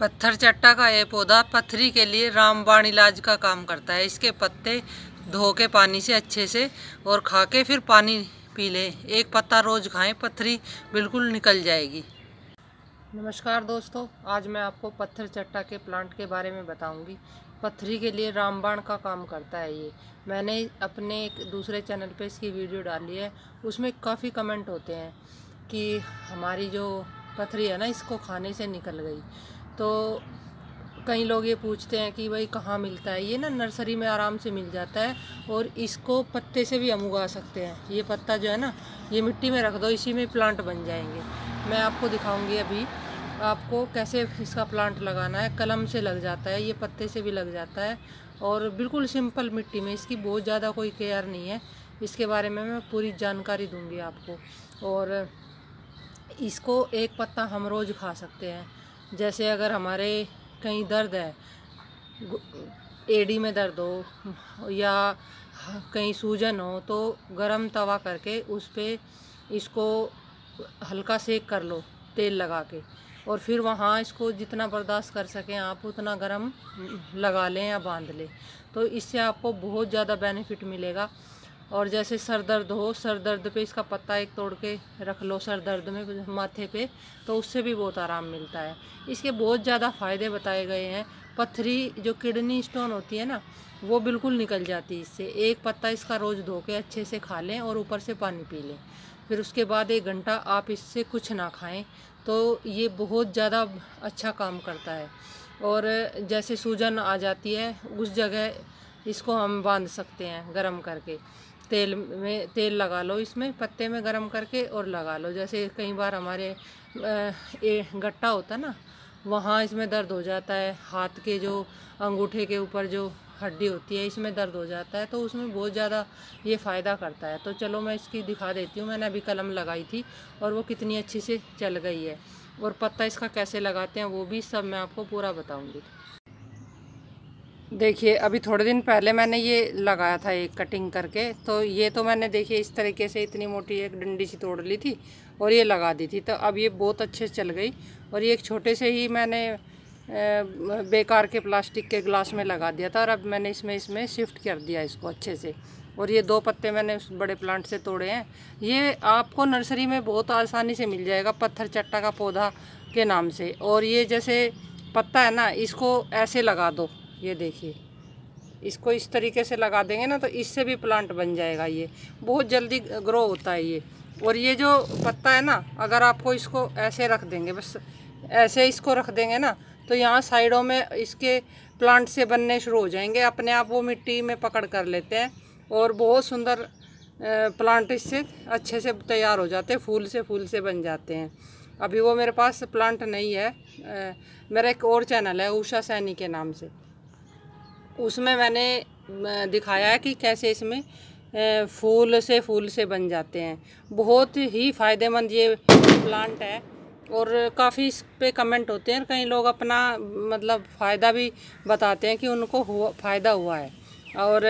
पत्थर चट्टा का यह पौधा पथरी के लिए रामबाण इलाज का काम करता है इसके पत्ते धो के पानी से अच्छे से और खा के फिर पानी पी लें एक पत्ता रोज़ खाएं पथरी बिल्कुल निकल जाएगी नमस्कार दोस्तों आज मैं आपको पत्थर चट्टा के प्लांट के बारे में बताऊंगी पत्थरी के लिए रामबाण का काम करता है ये मैंने अपने एक दूसरे चैनल पे इसकी वीडियो डाली है उसमें काफ़ी कमेंट होते हैं कि हमारी जो पथरी है ना इसको खाने से निकल गई तो कई लोग ये पूछते हैं कि भाई कहाँ मिलता है ये ना नर्सरी में आराम से मिल जाता है और इसको पत्ते से भी हम उगा सकते हैं ये पत्ता जो है ना ये मिट्टी में रख दो इसी में प्लांट बन जाएंगे मैं आपको दिखाऊंगी अभी आपको कैसे इसका प्लांट लगाना है कलम से लग जाता है ये पत्ते से भी लग जाता है और बिल्कुल सिंपल मिट्टी में इसकी बहुत ज़्यादा कोई केयर नहीं है इसके बारे में मैं पूरी जानकारी दूँगी आपको और इसको एक पत्ता हम रोज़ खा सकते हैं जैसे अगर हमारे कहीं दर्द है एडी में दर्द हो या कहीं सूजन हो तो गरम तवा करके उस पर इसको हल्का सेक कर लो तेल लगा के और फिर वहाँ इसको जितना बर्दाश्त कर सकें आप उतना गर्म लगा लें या बांध लें तो इससे आपको बहुत ज़्यादा बेनिफिट मिलेगा और जैसे सर दर्द हो सर दर्द पे इसका पत्ता एक तोड़ के रख लो सर दर्द में माथे पे तो उससे भी बहुत आराम मिलता है इसके बहुत ज़्यादा फ़ायदे बताए गए हैं पथरी जो किडनी स्टोन होती है ना वो बिल्कुल निकल जाती है इससे एक पत्ता इसका रोज़ धो के अच्छे से खा लें और ऊपर से पानी पी लें फिर उसके बाद एक घंटा आप इससे कुछ ना खाएं तो ये बहुत ज़्यादा अच्छा काम करता है और जैसे सूजन आ जाती है उस जगह इसको हम बांध सकते हैं गर्म करके तेल में तेल लगा लो इसमें पत्ते में गर्म करके और लगा लो जैसे कई बार हमारे ए, गट्टा होता ना वहाँ इसमें दर्द हो जाता है हाथ के जो अंगूठे के ऊपर जो हड्डी होती है इसमें दर्द हो जाता है तो उसमें बहुत ज़्यादा ये फ़ायदा करता है तो चलो मैं इसकी दिखा देती हूँ मैंने अभी कलम लगाई थी और वो कितनी अच्छी से चल गई है और पत्ता इसका कैसे लगाते हैं वो भी सब मैं आपको पूरा बताऊँगी देखिए अभी थोड़े दिन पहले मैंने ये लगाया था एक कटिंग करके तो ये तो मैंने देखिए इस तरीके से इतनी मोटी एक डंडी सी तोड़ ली थी और ये लगा दी थी तो अब ये बहुत अच्छे से चल गई और ये एक छोटे से ही मैंने बेकार के प्लास्टिक के ग्लास में लगा दिया था और अब मैंने इसमें इसमें शिफ्ट कर दिया इसको अच्छे से और ये दो पत्ते मैंने उस बड़े प्लांट से तोड़े हैं ये आपको नर्सरी में बहुत आसानी से मिल जाएगा पत्थर चट्टा का पौधा के नाम से और ये जैसे पत्ता है ना इसको ऐसे लगा दो ये देखिए इसको इस तरीके से लगा देंगे ना तो इससे भी प्लांट बन जाएगा ये बहुत जल्दी ग्रो होता है ये और ये जो पत्ता है ना अगर आपको इसको ऐसे रख देंगे बस ऐसे इसको रख देंगे ना तो यहाँ साइडों में इसके प्लांट से बनने शुरू हो जाएंगे अपने आप वो मिट्टी में पकड़ कर लेते हैं और बहुत सुंदर प्लांट इससे अच्छे से तैयार हो जाते हैं फूल से फूल से बन जाते हैं अभी वो मेरे पास प्लांट नहीं है मेरा एक और चैनल है उषा सैनी के नाम से उसमें मैंने दिखाया है कि कैसे इसमें फूल से फूल से बन जाते हैं बहुत ही फ़ायदेमंद ये प्लांट है और काफ़ी इस पर कमेंट होते हैं कई लोग अपना मतलब फ़ायदा भी बताते हैं कि उनको हुआ फ़ायदा हुआ है और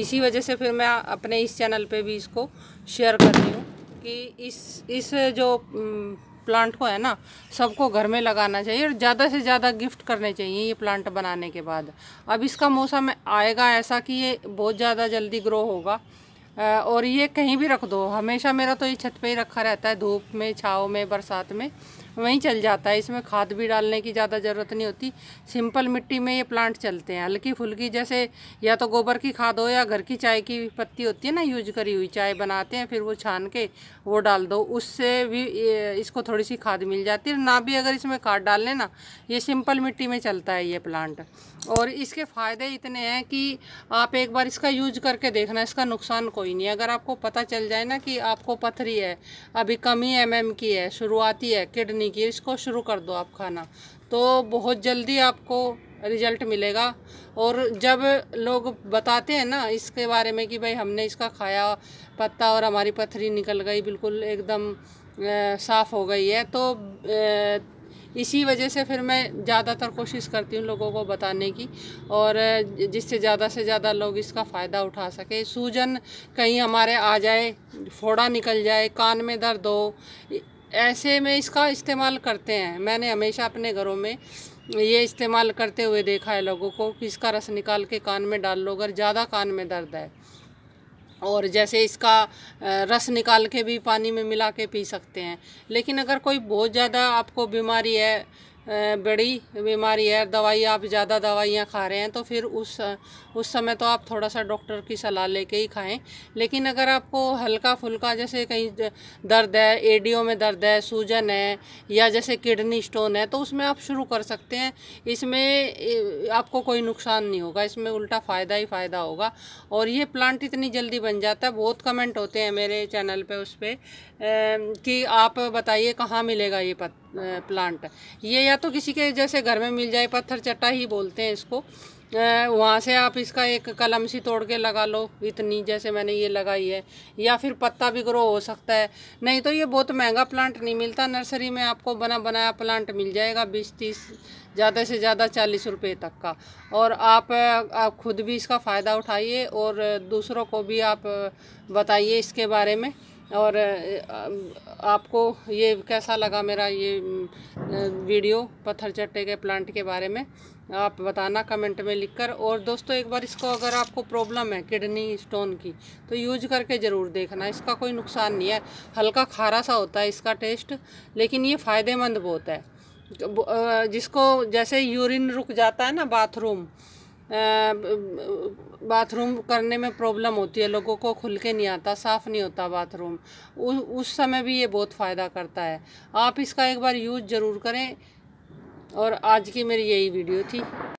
इसी वजह से फिर मैं अपने इस चैनल पे भी इसको शेयर कर रही हूँ कि इस इस जो प्लांट को है ना सबको घर में लगाना चाहिए और ज़्यादा से ज़्यादा गिफ्ट करने चाहिए ये प्लांट बनाने के बाद अब इसका मौसम आएगा ऐसा कि ये बहुत ज़्यादा जल्दी ग्रो होगा और ये कहीं भी रख दो हमेशा मेरा तो ये छत पे ही रखा रहता है धूप में छाव में बरसात में वहीं चल जाता है इसमें खाद भी डालने की ज़्यादा ज़रूरत नहीं होती सिंपल मिट्टी में ये प्लांट चलते हैं हल्की फुल्की जैसे या तो गोबर की खाद हो या घर की चाय की पत्ती होती है ना यूज करी हुई चाय बनाते हैं फिर वो छान के वो डाल दो उससे भी इसको थोड़ी सी खाद मिल जाती है ना भी अगर इसमें खाद डाल लेना ये सिंपल मिट्टी में चलता है ये प्लांट और इसके फ़ायदे इतने हैं कि आप एक बार इसका यूज करके देखना इसका नुकसान कोई नहीं अगर आपको पता चल जाए ना कि आपको पथरी है अभी कमी एम की है शुरुआती है किडनी नहीं किए इसको शुरू कर दो आप खाना तो बहुत जल्दी आपको रिजल्ट मिलेगा और जब लोग बताते हैं ना इसके बारे में कि भाई हमने इसका खाया पत्ता और हमारी पथरी निकल गई बिल्कुल एकदम साफ़ हो गई है तो इसी वजह से फिर मैं ज़्यादातर कोशिश करती हूँ लोगों को बताने की और जिससे ज़्यादा से ज़्यादा लोग इसका फ़ायदा उठा सके सूजन कहीं हमारे आ जाए फोड़ा निकल जाए कान में दर्द हो ऐसे में इसका इस्तेमाल करते हैं मैंने हमेशा अपने घरों में ये इस्तेमाल करते हुए देखा है लोगों को कि इसका रस निकाल के कान में डाल लो अगर ज़्यादा कान में दर्द है और जैसे इसका रस निकाल के भी पानी में मिला के पी सकते हैं लेकिन अगर कोई बहुत ज़्यादा आपको बीमारी है बड़ी बीमारी है दवाई आप ज़्यादा दवाइयाँ खा रहे हैं तो फिर उस उस समय तो आप थोड़ा सा डॉक्टर की सलाह लेके ही खाएं लेकिन अगर आपको हल्का फुल्का जैसे कहीं दर्द है एडियो में दर्द है सूजन है या जैसे किडनी स्टोन है तो उसमें आप शुरू कर सकते हैं इसमें आपको कोई नुकसान नहीं होगा इसमें उल्टा फ़ायदा ही फ़ायदा होगा और ये प्लांट इतनी जल्दी बन जाता है बहुत कमेंट होते हैं मेरे चैनल पर उस पर कि आप बताइए कहाँ मिलेगा ये पत्ता प्लांट ये या तो किसी के जैसे घर में मिल जाए पत्थर चट्टा ही बोलते हैं इसको वहाँ से आप इसका एक कलम सी तोड़ के लगा लो इतनी जैसे मैंने ये लगाई है या फिर पत्ता भी ग्रो हो सकता है नहीं तो ये बहुत महंगा प्लांट नहीं मिलता नर्सरी में आपको बना बनाया प्लांट मिल जाएगा बीस तीस ज़्यादा से ज़्यादा चालीस रुपये तक का और आप, आप खुद भी इसका फ़ायदा उठाइए और दूसरों को भी आप बताइए इसके बारे में और आपको ये कैसा लगा मेरा ये वीडियो पत्थर चट्टे के प्लांट के बारे में आप बताना कमेंट में लिखकर और दोस्तों एक बार इसको अगर आपको प्रॉब्लम है किडनी स्टोन की तो यूज करके ज़रूर देखना इसका कोई नुकसान नहीं है हल्का खारा सा होता है इसका टेस्ट लेकिन ये फ़ायदेमंद बहुत है जिसको जैसे यूरिन रुक जाता है ना बाथरूम बाथरूम करने में प्रॉब्लम होती है लोगों को खुल के नहीं आता साफ़ नहीं होता बाथरूम उस समय भी ये बहुत फ़ायदा करता है आप इसका एक बार यूज़ ज़रूर करें और आज की मेरी यही वीडियो थी